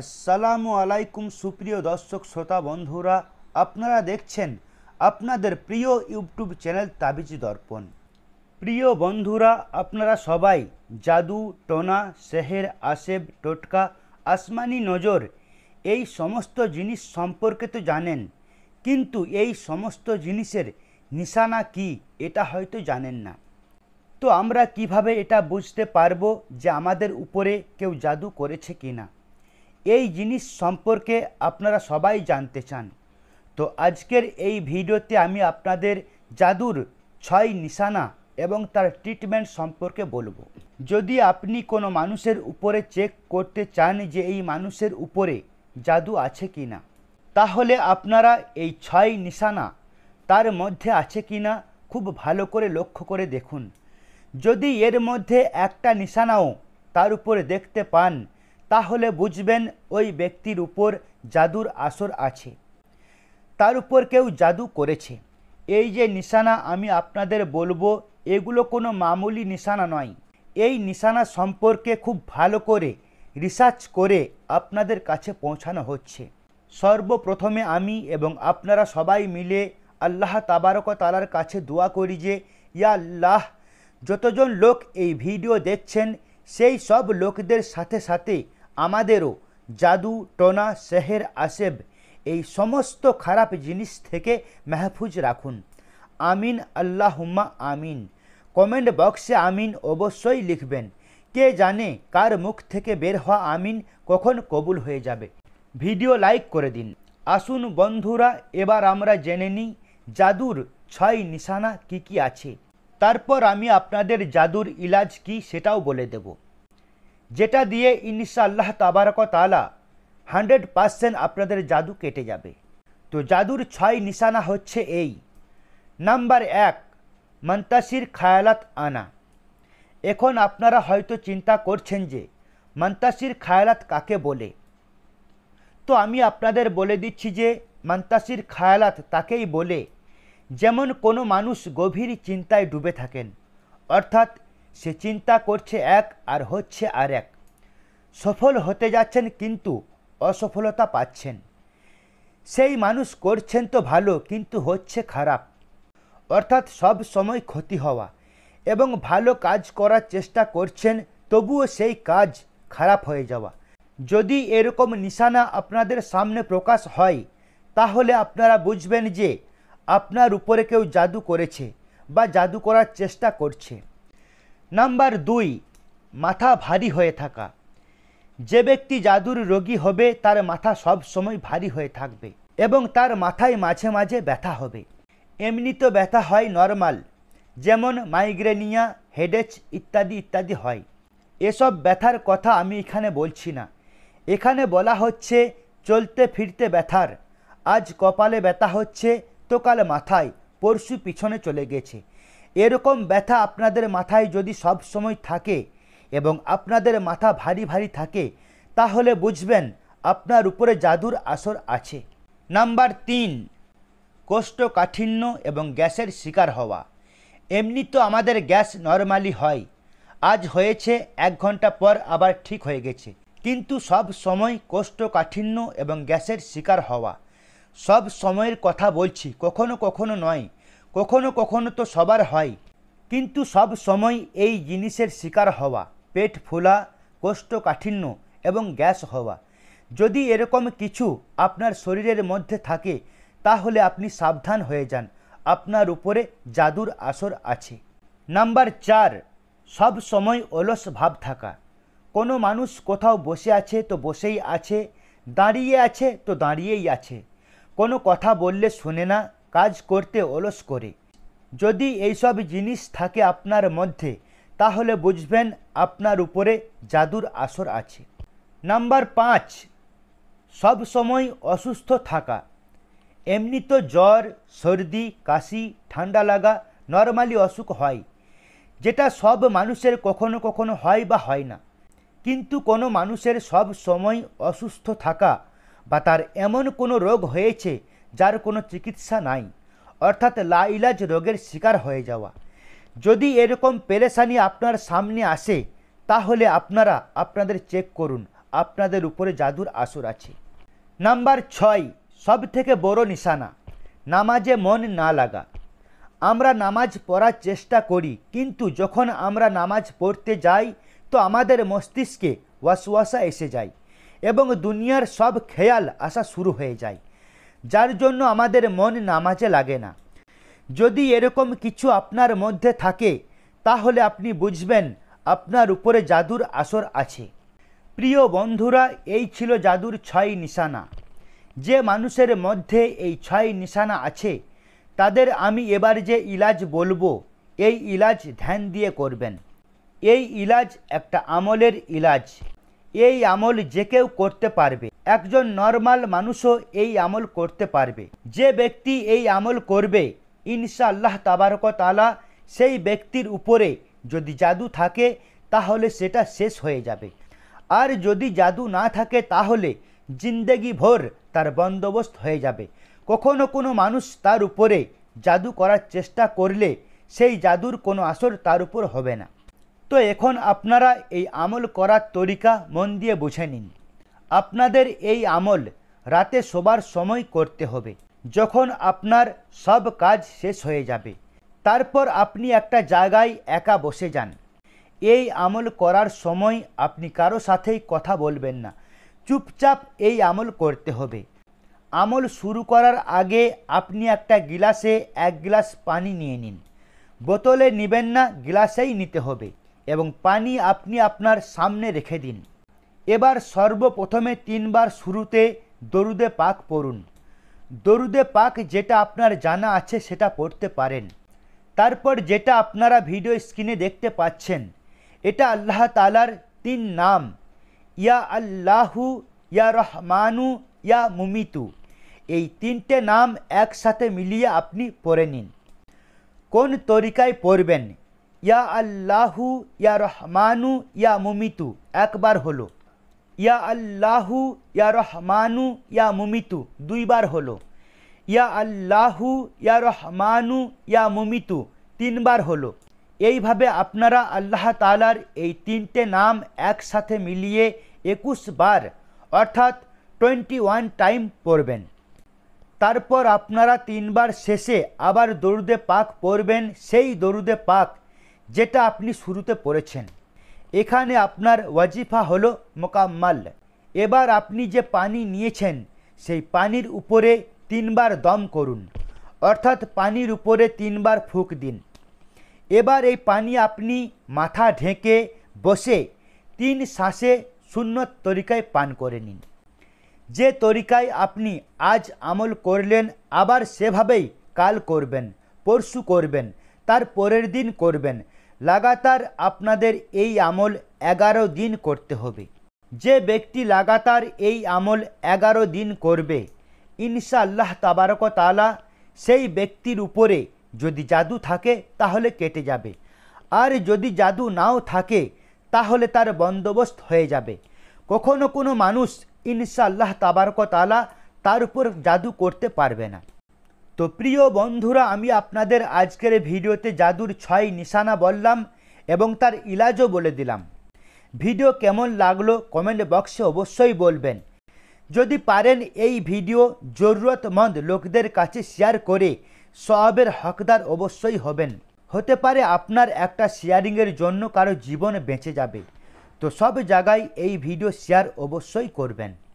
আসসালামু আলাইকুম সুপ্রিয় দর্শক শ্রোতা বন্ধুরা আপনারা দেখছেন আপনাদের প্রিয় ইউটিউব চ্যানেল তাবিজি দর্পণ প্রিয় বন্ধুরা আপনারা সবাই জাদু টোনা শেহের আসেব টোটকা আসমানি নজর এই সমস্ত জিনিস সম্পর্কে তো জানেন কিন্তু এই সমস্ত জিনিসের নিশানা কি এটা হয়তো জানেন না তো আমরা কিভাবে এটা বুঝতে পারবো যে আমাদের উপরে কেউ জাদু করেছে কি না এই জিনিস সম্পর্কে আপনারা সবাই জানতে চান তো আজকের এই ভিডিওতে আমি আপনাদের জাদুর ছয় নিশানা এবং তার ট্রিটমেন্ট সম্পর্কে বলবো যদি আপনি কোনো মানুষের উপরে চেক করতে চান যে এই মানুষের উপরে জাদু আছে কি না তাহলে আপনারা এই ছয় নিশানা তার মধ্যে আছে কি না খুব ভালো করে লক্ষ্য করে দেখুন যদি এর মধ্যে একটা নিশানাও তার উপরে দেখতে পান তাহলে বুঝবেন ওই ব্যক্তির উপর জাদুর আসর আছে তার উপর কেউ জাদু করেছে এই যে নিশানা আমি আপনাদের বলবো এগুলো কোনো মামুলি নিশানা নয় এই নিশানা সম্পর্কে খুব ভালো করে রিসার্চ করে আপনাদের কাছে পৌঁছানো হচ্ছে সর্বপ্রথমে আমি এবং আপনারা সবাই মিলে আল্লাহ তাবারক তালার কাছে দোয়া করি যে ইয়া আল্লাহ যতজন লোক এই ভিডিও দেখছেন সেই সব লোকদের সাথে সাথে আমাদেরও জাদু টোনা শেহের আসেব এই সমস্ত খারাপ জিনিস থেকে মেহফুজ রাখুন আমিন আল্লাহুম্মা আমিন কমেন্ট বক্সে আমিন অবশ্যই লিখবেন কে জানে কার মুখ থেকে বের হওয়া আমিন কখন কবুল হয়ে যাবে ভিডিও লাইক করে দিন আসুন বন্ধুরা এবার আমরা জেনে নিই জাদুর ছয় নিশানা কি কি আছে তারপর আমি আপনাদের জাদুর ইলাজ কি সেটাও বলে দেবো যেটা দিয়ে ইনশা আল্লাহ তাবারক তালা হান্ড্রেড পারসেন্ট আপনাদের জাদু কেটে যাবে তো জাদুর ছয় নিশানা হচ্ছে এই নাম্বার এক মন্তাসির খায়ালাত আনা এখন আপনারা হয়তো চিন্তা করছেন যে মন্তাসির খায়ালাত কাকে বলে তো আমি আপনাদের বলে দিচ্ছি যে মন্তাসির খায়ালাত তাকেই বলে যেমন কোনো মানুষ গভীর চিন্তায় ডুবে থাকেন অর্থাৎ সে চিন্তা করছে এক আর হচ্ছে আর এক সফল হতে যাচ্ছেন কিন্তু অসফলতা পাচ্ছেন সেই মানুষ করছেন তো ভালো কিন্তু হচ্ছে খারাপ অর্থাৎ সব সময় ক্ষতি হওয়া এবং ভালো কাজ করার চেষ্টা করছেন তবুও সেই কাজ খারাপ হয়ে যাওয়া যদি এরকম নিশানা আপনাদের সামনে প্রকাশ হয় তাহলে আপনারা বুঝবেন যে আপনার উপরে কেউ জাদু করেছে বা জাদু করার চেষ্টা করছে নাম্বার দুই মাথা ভারী হয়ে থাকা যে ব্যক্তি জাদুর রোগী হবে তার মাথা সব সময় ভারী হয়ে থাকবে এবং তার মাথায় মাঝে মাঝে ব্যথা হবে এমনি তো ব্যথা হয় নর্মাল যেমন মাইগ্রেনিয়া হেডেচ ইত্যাদি ইত্যাদি হয় এসব ব্যথার কথা আমি এখানে বলছি না এখানে বলা হচ্ছে চলতে ফিরতে ব্যথার আজ কপালে ব্যথা হচ্ছে তো কাল মাথায় পরশু পিছনে চলে গেছে এরকম ব্যথা আপনাদের মাথায় যদি সব সময় থাকে এবং আপনাদের মাথা ভারী ভারী থাকে তাহলে বুঝবেন আপনার উপরে জাদুর আসর আছে নাম্বার তিন কোষ্ঠকাঠিন্য এবং গ্যাসের শিকার হওয়া এমনি তো আমাদের গ্যাস নর্মালি হয় আজ হয়েছে এক ঘন্টা পর আবার ঠিক হয়ে গেছে কিন্তু সব সময় কোষ্ঠকাঠিন্য এবং গ্যাসের শিকার হওয়া সব সময়ের কথা বলছি কখনো কখনো নয় কখনো কখনো তো সবার হয় কিন্তু সব সময় এই জিনিসের শিকার হওয়া পেট ফোলা কোষ্ঠকাঠিন্য এবং গ্যাস হওয়া যদি এরকম কিছু আপনার শরীরের মধ্যে থাকে তাহলে আপনি সাবধান হয়ে যান আপনার উপরে জাদুর আসর আছে নাম্বার চার সব সময় অলস ভাব থাকা কোনো মানুষ কোথাও বসে আছে তো বসেই আছে দাঁড়িয়ে আছে তো দাঁড়িয়েই আছে কোনো কথা বললে শোনে না কাজ করতে অলস করে যদি এইসব জিনিস থাকে আপনার মধ্যে তাহলে বুঝবেন আপনার উপরে জাদুর আসর আছে নাম্বার পাঁচ সব সময় অসুস্থ থাকা এমনি তো জ্বর সর্দি কাশি ঠান্ডা লাগা নর্মালি অসুখ হয় যেটা সব মানুষের কখনো কখনো হয় বা হয় না কিন্তু কোনো মানুষের সব সময় অসুস্থ থাকা বা তার এমন কোনো রোগ হয়েছে যার কোনো চিকিৎসা নাই অর্থাৎ লাইলাজ রোগের শিকার হয়ে যাওয়া যদি এরকম পেরেশানি আপনার সামনে আসে তাহলে আপনারা আপনাদের চেক করুন আপনাদের উপরে জাদুর আসর আছে নাম্বার ছয় সব থেকে বড় নিশানা নামাজে মন না লাগা আমরা নামাজ পড়ার চেষ্টা করি কিন্তু যখন আমরা নামাজ পড়তে যাই তো আমাদের মস্তিষ্কে ওয়াসওয়াসা এসে যায় এবং দুনিয়ার সব খেয়াল আসা শুরু হয়ে যায় যার জন্য আমাদের মন নামাজে লাগে না যদি এরকম কিছু আপনার মধ্যে থাকে তাহলে আপনি বুঝবেন আপনার উপরে জাদুর আসর আছে প্রিয় বন্ধুরা এই ছিল জাদুর ছয় নিশানা যে মানুষের মধ্যে এই ছয় নিশানা আছে তাদের আমি এবার যে ইলাজ বলবো এই ইলাজ ধ্যান দিয়ে করবেন এই ইলাজ একটা আমলের ইলাজ এই আমল যে কেউ করতে পারবে একজন নর্মাল মানুষও এই আমল করতে পারবে যে ব্যক্তি এই আমল করবে ইনশাআল্লাহ তাবারক তালা সেই ব্যক্তির উপরে যদি জাদু থাকে তাহলে সেটা শেষ হয়ে যাবে আর যদি জাদু না থাকে তাহলে জিন্দেগি ভোর তার বন্দোবস্ত হয়ে যাবে কখনো কোনো মানুষ তার উপরে জাদু করার চেষ্টা করলে সেই জাদুর কোনো আসর তার উপর হবে না তো এখন আপনারা এই আমল করার তরিকা মন দিয়ে বুঝে নিন আপনাদের এই আমল রাতে শোবার সময় করতে হবে যখন আপনার সব কাজ শেষ হয়ে যাবে তারপর আপনি একটা জায়গায় একা বসে যান এই আমল করার সময় আপনি কারো সাথেই কথা বলবেন না চুপচাপ এই আমল করতে হবে আমল শুরু করার আগে আপনি একটা গিলাসে এক গ্লাস পানি নিয়ে নিন বোতলে নেবেন না গ্লাসেই নিতে হবে এবং পানি আপনি আপনার সামনে রেখে দিন এবার সর্বপ্রথমে তিনবার শুরুতে দরুদে পাক পড়ুন দরুদে পাক যেটা আপনার জানা আছে সেটা পড়তে পারেন তারপর যেটা আপনারা ভিডিও স্ক্রিনে দেখতে পাচ্ছেন এটা আল্লাহ তালার তিন নাম ইয়া আল্লাহু ইয়া রহমানু ইয়া মুমিতু এই তিনটে নাম একসাথে মিলিয়ে আপনি পড়ে নিন কোন তরিকায় পড়বেন ইয়া আল্লাহু ইয়া রহমানু ইয়া মুমিতু একবার হলো ইয়া আল্লাহু ইয়া রহমানু ইয়া মুমিতু দুইবার হলো ইয়া আল্লাহু ইয়া রহমানু ইয়া মুমিতু তিনবার হলো এইভাবে আপনারা আল্লাহ তালার এই তিনটে নাম একসাথে মিলিয়ে একুশ বার অর্থাৎ টোয়েন্টি ওয়ান টাইম পড়বেন তারপর আপনারা তিনবার শেষে আবার দরুদে পাক পড়বেন সেই দরুদে পাক যেটা আপনি শুরুতে পড়েছেন এখানে আপনার ওয়াজিফা হলো মোকাম্মাল এবার আপনি যে পানি নিয়েছেন সেই পানির উপরে তিনবার দম করুন অর্থাৎ পানির উপরে তিনবার ফুঁক দিন এবার এই পানি আপনি মাথা ঢেকে বসে তিন শ্বাসে শূন্য তরিকায় পান করে নিন যে তরিকায় আপনি আজ আমল করলেন আবার সেভাবেই কাল করবেন পরশু করবেন তার পরের দিন করবেন লাগাতার আপনাদের এই আমল এগারো দিন করতে হবে যে ব্যক্তি লাগাতার এই আমল এগারো দিন করবে ইনশাআল্লাহ তাবারক তালা সেই ব্যক্তির উপরে যদি জাদু থাকে তাহলে কেটে যাবে আর যদি জাদু নাও থাকে তাহলে তার বন্দোবস্ত হয়ে যাবে কখনো কোনো মানুষ ইনশাআল্লাহ তাবারকতালা তার উপর জাদু করতে পারবে না তো প্রিয় বন্ধুরা আমি আপনাদের আজকের ভিডিওতে জাদুর ছয় নিশানা বললাম এবং তার ইলাজও বলে দিলাম ভিডিও কেমন লাগলো কমেন্ট বক্সে অবশ্যই বলবেন যদি পারেন এই ভিডিও জরুরতমন্দ লোকদের কাছে শেয়ার করে সবের হকদার অবশ্যই হবেন হতে পারে আপনার একটা শেয়ারিংয়ের জন্য কারো জীবন বেঁচে যাবে তো সব জায়গায় এই ভিডিও শেয়ার অবশ্যই করবেন